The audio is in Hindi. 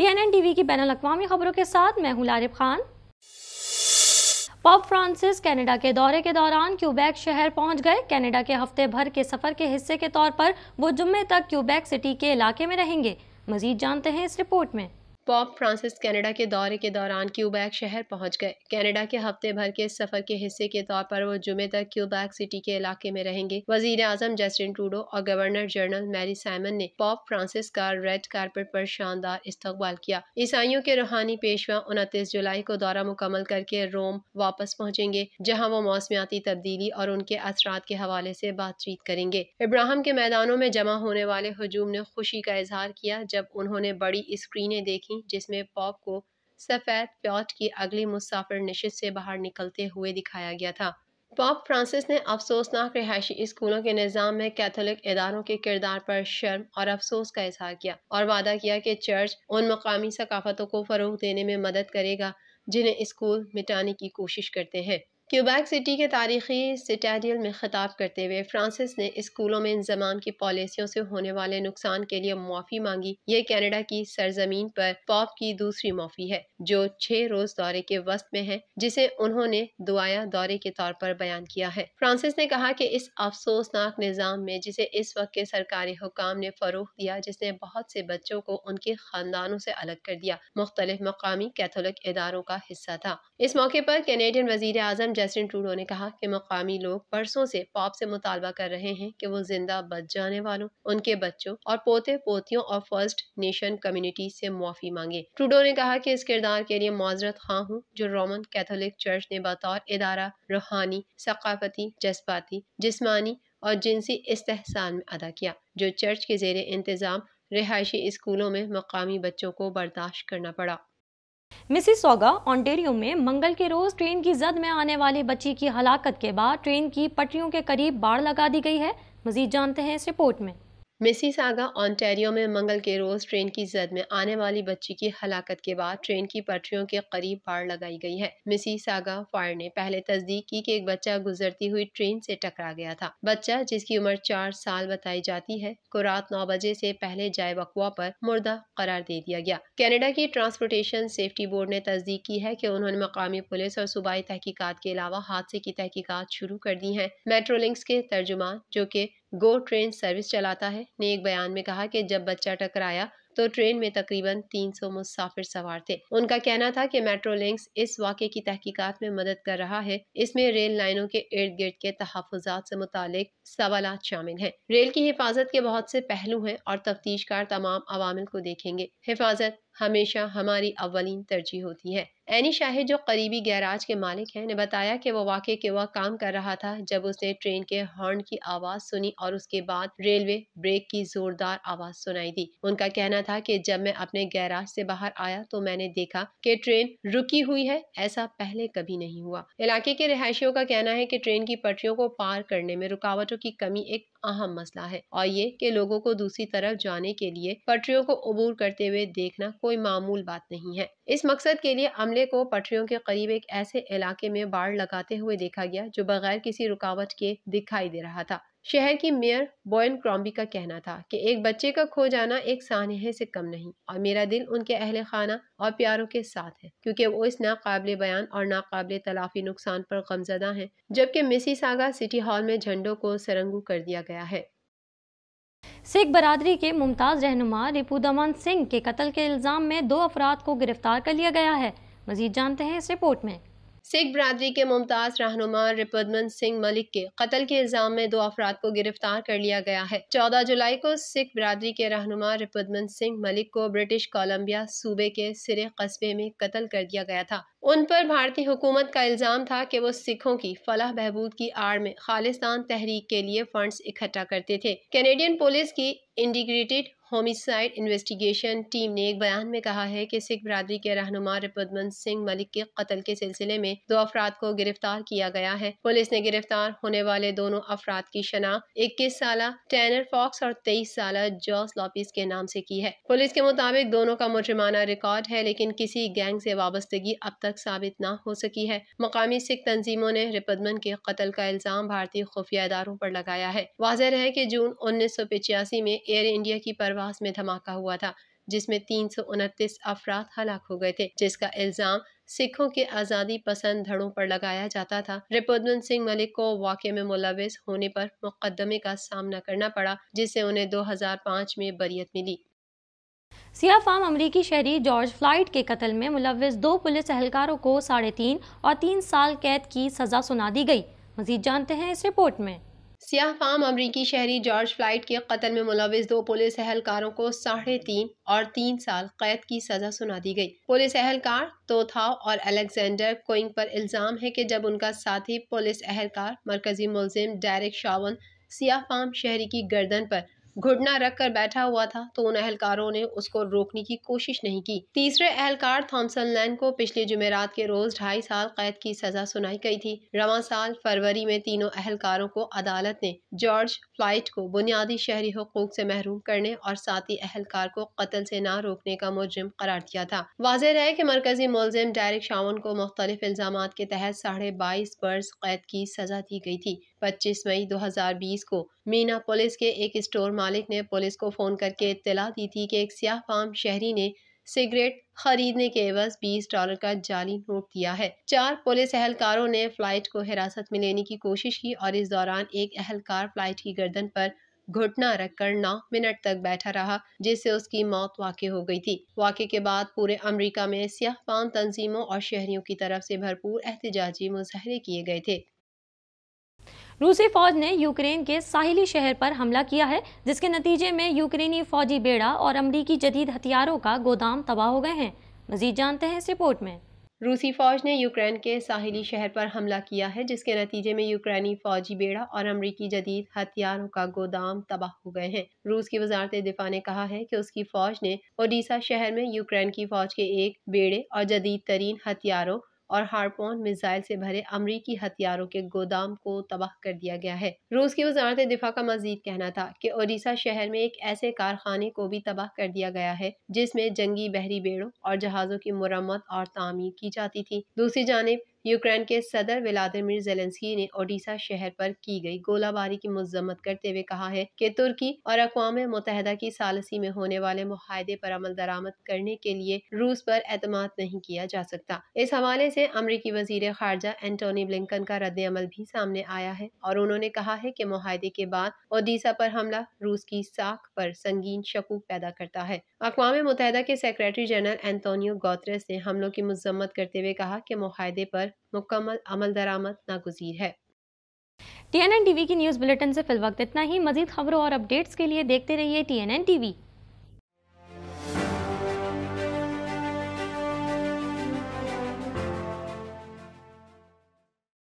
टीएनएन टीवी की बैन अवी खबरों के साथ मैं हूँ लारिफ खान पॉप फ्रांसिस कनाडा के दौरे के दौरान क्यूबैक शहर पहुंच गए कनाडा के हफ्ते भर के सफर के हिस्से के तौर पर वो जुम्मे तक क्यूबैक सिटी के इलाके में रहेंगे मजीद जानते हैं इस रिपोर्ट में पॉप फ्रांसिस कनाडा के दौरे के दौरान क्यूबैक शहर पहुंच गए कनाडा के हफ्ते भर के सफर के हिस्से के तौर पर वो जुमे तक क्यूबैक सिटी के इलाके में रहेंगे वजीर आजम जस्टिन ट्रूडो और गवर्नर जनरल मैरी साइमन ने पॉप फ्रांसिस का रेड कारपेट पर शानदार इस्तकबाल किया ईसाइयों के रूहानी पेशवा उनतीस जुलाई को दौरा मुकम्मल करके रोम वापस पहुँचेंगे जहाँ वो मौसमियाती तब्दीली और उनके असरा के हवाले से बातचीत करेंगे इब्राहम के मैदानों में जमा होने वाले हजूम ने खुशी का इजहार किया जब उन्होंने बड़ी स्क्रीनें देखी थीं जिसमें पॉप को सफ़ेद प्यॉट की अगली मुसाफिर नशित से बाहर निकलते हुए दिखाया गया था पॉप फ्रांसिस ने अफसोसनाक रिहायशी स्कूलों के निज़ाम में कैथोलिक इदारों के किरदार पर शर्म और अफसोस का इजहार किया और वादा किया कि चर्च उन मकामी सकाफतों को फ़रोग देने में मदद करेगा जिन्हें स्कूल मिटाने की कोशिश करते हैं क्यूबैक सिटी के तारीखी सिटेडियल में ख़िताब करते हुए फ्रांसिस ने स्कूलों में इंजमाम की पॉलिसियों से होने वाले नुकसान के लिए मुआफ़ी मांगी ये कनाडा की सरजमीन पर पॉप की दूसरी माफ़ी है जो छः रोज़ दौरे के वस्त में है जिसे उन्होंने दुआया दौरे के तौर पर बयान किया है फ्रांसिस ने कहा कि इस अफसोसनाक निज़ाम में जिसे इस वक्त के सरकारी हुकाम ने फ़रोख दिया जिसने बहुत से बच्चों को उनके ख़ानदानों से अलग कर दिया मुख्तलिफ मकामी कैथोलिक इदारों का हिस्सा था इस मौके पर कैनेडियन वजीर अजम जस्टिन ट्रूडो ने कहा कि मकामी लोग बरसों से पॉप से मुतालबा कर रहे हैं कि वो जिंदा बच जाने वालों उनके बच्चों और पोते पोतियों और फर्स्ट नेशन कम्युनिटी से मुआफ़ी मांगे ट्रूडो ने कहा कि इस किरदार के लिए माजरत खां हूँ जो रोमन कैथोलिक चर्च ने बतौर इदारा रूहानी सकाफती जज्बाती जिसमानी और जिनसी इस्तेहसान में अदा किया जो चर्च के जेर इंतज़ाम रिहायशी स्कूलों में मकामी बच्चों को बर्दाश्त करना पड़ा मिसिस सोगा ऑन्टेरियो में मंगल के रोज ट्रेन की जद में आने वाले बच्ची की हलाकत के बाद ट्रेन की पटरियों के करीब बाढ़ लगा दी गई है मजीद जानते हैं इस रिपोर्ट में मिसीसागा ऑनटेरियो में मंगल के रोज़ ट्रेन की जद में आने वाली बच्ची की हलाकत के बाद ट्रेन की पटरियों के करीब बाढ़ लगाई गई है मिसीसागा फायर ने पहले तस्दीक की कि एक बच्चा गुजरती हुई ट्रेन से टकरा गया था बच्चा जिसकी उम्र चार साल बताई जाती है को रात नौ बजे से पहले जाए वकवा पर मुर्दा करार दे दिया गया कैनेडा की ट्रांसपोर्टेशन सेफ्टी बोर्ड ने तस्दीक की है की उन्होंने मकामी पुलिस और सूबाई तहकीकत के अलावा हादसे की तहकीकत शुरू कर दी है मेट्रोलिंक्स के तर्जुमान जो की गो ट्रेन सर्विस चलाता है ने एक बयान में कहा कि जब बच्चा टकराया तो ट्रेन में तकरीबन 300 मुसाफिर सवार थे उनका कहना था कि मेट्रो लिंक्स इस वाक़े की तहकीकात में मदद कर रहा है इसमें रेल लाइनों के इर्द गिर्द के तहफात से मुतल सवाल शामिल हैं रेल की हिफाजत के बहुत से पहलू हैं और तफ्तीशकार तमाम अवामिल को देखेंगे हिफाजत हमेशा हमारी अवलिन तरजीह होती है एनी शाहिद जो करीबी गैराज के मालिक हैं ने बताया कि वो वाक़े के वह काम कर रहा था जब उसने ट्रेन के हॉर्न की आवाज़ सुनी और उसके बाद रेलवे ब्रेक की जोरदार आवाज़ सुनाई दी उनका कहना कहना था कि जब मैं अपने गैराज से बाहर आया तो मैंने देखा कि ट्रेन रुकी हुई है ऐसा पहले कभी नहीं हुआ इलाके के रहायशियों का कहना है कि ट्रेन की पटरियों को पार करने में रुकावटों की कमी एक अहम मसला है और ये कि लोगों को दूसरी तरफ जाने के लिए पटरियों को अबूर करते हुए देखना कोई मामूल बात नहीं है इस मकसद के लिए अमले को पटरियों के करीब एक ऐसे इलाके में बाढ़ लगाते हुए देखा गया जो बगैर किसी रुकावट के दिखाई दे रहा था शहर की मेयर बॉयन क्रॉम्बी का कहना था कि एक बच्चे का खो जाना एक सानहे से कम नहीं और मेरा दिल उनके अहल खाना और प्यारों के साथ है क्योंकि वो इस नाकबिल बयान और नाकबले तलाफी नुकसान पर गमजदा हैं जबकि मिसी सागा सिटी हॉल में झंडों को सरंगू कर दिया गया है सिख बरदरी के मुमताज़ रहनुमा रिपुदमन सिंह के कत्ल के इल्ज़ाम में दो अफराद को गिरफ्तार कर लिया गया है मजीद जानते हैं इस रिपोर्ट में सिख बरदरी के मुमताज़ रहनुमा रिपदमन सिंह मलिक के कत्ल के इल्ज़ाम में दो अफराद को गिरफ्तार कर लिया गया है चौदह जुलाई को सिख बरदरी के रहनुमा रिपदमन सिंह मलिक को ब्रिटिश कोलम्बिया सूबे के सिरे कस्बे में कत्ल कर दिया गया था उन पर भारतीय हुकूमत का इल्ज़ाम था कि वो सिखों की फलाह बहबूद की आड़ में खालिस्तान तहरीक के लिए फंड्स इकट्ठा करते थे कैनेडियन पुलिस की इंटीग्रेटेड होमिसाइड इन्वेस्टिगेशन टीम ने एक बयान में कहा है कि सिख बरदरी के रहनुमा रिपुदमन सिंह मलिक के कत्ल के सिलसिले में दो अफराद को गिरफ्तार किया गया है पुलिस ने गिरफ्तार होने वाले दोनों अफराद की शनाख्त इक्कीस साल टैनर फॉक्स और तेईस साल जॉस लॉपिस के नाम से की है पुलिस के मुताबिक दोनों का मुजरमाना रिकॉर्ड है लेकिन किसी गैंग से वाबस्तगी अब तक तक साबित न हो सकी है मकामी सिख तंजीमों ने रिपदमन के कत्ल का इल्ज़ाम भारतीय खुफिया इदारों पर लगाया है वाजह है कि जून उन्नीस सौ पिचासी में एयर इंडिया की परवास में धमाका हुआ था जिसमें तीन सौ उनतीस अफराद हलाक हो गए थे जिसका इल्ज़ाम सिखों के आज़ादी पसंद धड़ों पर लगाया जाता था रिपोदन सिंह मलिक को वाक में मुलविस होने पर मुकदमे का सामना करना पड़ा जिससे उन्हें 2005 में बरियत मिली सिया फाम अमरीकी शहरी जॉर्ज फ्लाइट के कत्ल में मुलविस दो पुलिस अहलकारों को साढ़े तीन और तीन साल कैद की सज़ा सुना दी गई मजीद जानते हैं इस रिपोर्ट में सिया फाम अमरीकी शहरी जॉर्ज फ्लाइट के कत्ल में मुलविस दो पुलिस अहलकारों को साढ़े तीन और तीन साल कैद की सजा सुना दी गई पुलिस अहलकार तोथाव और अलेक्जेंडर कोइंग पर इल्ज़ाम है कि जब उनका साथी पुलिस अहलकार मरकजी मुलिम डायरेक्ट शावन सियाह फाम शहरी की गर्दन पर घुटना रख कर बैठा हुआ था तो उन अहलकारों ने उसको रोकने की कोशिश नहीं की तीसरे अहलकार थॉमसन लैन को पिछले जुमेरात के रोज ढाई साल कैद की सजा सुनाई गई थी रवा साल फरवरी में तीनों अहलकारों को अदालत ने जॉर्ज फ्लाइट को बुनियादी शहरी हकूक से महरूम करने और साथ ही अहलकार को कत्ल से ना रोकने का मुजरम करार दिया था वाज है की मरकजी मुलजिम डायरेक्ट शावन को मुख्तलिफ इल्जाम के तहत साढ़े बाईस बर्स कैद की सजा दी गई थी पच्चीस मई दो हजार बीस को मीना पुलिस के एक स्टोर मालिक मालिक ने पुलिस को फ़ोन करके इतला दी थी कि एक सियाह फाम शहरी ने सिगरेट खरीदने के एवज 20 डॉलर का जाली नोट दिया है चार पुलिस अहलकारों ने फ्लाइट को हिरासत में लेने की कोशिश की और इस दौरान एक अहलकार फ्लाइट की गर्दन पर घुटना रखकर नौ मिनट तक बैठा रहा जिससे उसकी मौत वाक़ हो गई थी वाक़े के बाद पूरे अमेरिका में सियाह तंजीमों और शहरियों की तरफ से भरपूर एहतजाजी मुजाहरे किए गए थे रूसी फौज ने यूक्रेन के साहिली शहर पर हमला किया है जिसके नतीजे में यूक्रेनी फौजी बेड़ा और अमरीकी जदीद हथियारों का गोदाम तबाह हो गए हैं मजीद जानते हैं इस रिपोर्ट में रूसी फौज ने यूक्रेन के साहिली शहर पर हमला किया है जिसके नतीजे में यूक्रेनी फौजी बेड़ा और अमरीकी जदीद हथियारों का गोदाम तबाह हो गए हैं रूस की वजारत दिफा ने कहा है कि उसकी फौज ने ओडिशा शहर में यूक्रेन की फौज के एक बेड़े और जदीद तरीन हथियारों और हारपोन मिसाइल से भरे अमरीकी हथियारों के गोदाम को तबाह कर दिया गया है रूस की वजारत दिफा का मजीद कहना था की ओडिशा शहर में एक ऐसे कारखाने को भी तबाह कर दिया गया है जिसमे जंगी बहरी बेड़ों और जहाज़ों की मुरम्मत और तामीर की जाती थी दूसरी जानब यूक्रेन के सदर व्लादिमिर जेलेंसकी ने ओडिशा शहर पर की गई गोलाबारी की मजम्मत करते हुए कहा है कि तुर्की और अकवाम मुतहदा की सालसी में होने वाले माहदे पर अमल दरामद करने के लिए रूस पर एतम नहीं किया जा सकता इस हवाले से अमरीकी वजीर खारजा एंटोनी ब्लिंकन का रद्द अमल भी सामने आया है और उन्होंने कहा है कि माहदे के बाद ओडिशा पर हमला रूस की साख पर संगीन शकूक पैदा करता है अकवा मुतहदा के सेक्रेटरी जनरल एंतोनियो गोत्रस ने हमलों की मजम्मत करते हुए कहा कि माहदे पर मुकम्मल अमल दरामद नागजीर है टी एन एन टीवी की न्यूज़ बुलेटिन से फिल वक्त इतना ही मजीद खबरों और अपडेट्स के लिए देखते रहिए टी एन एन टीवी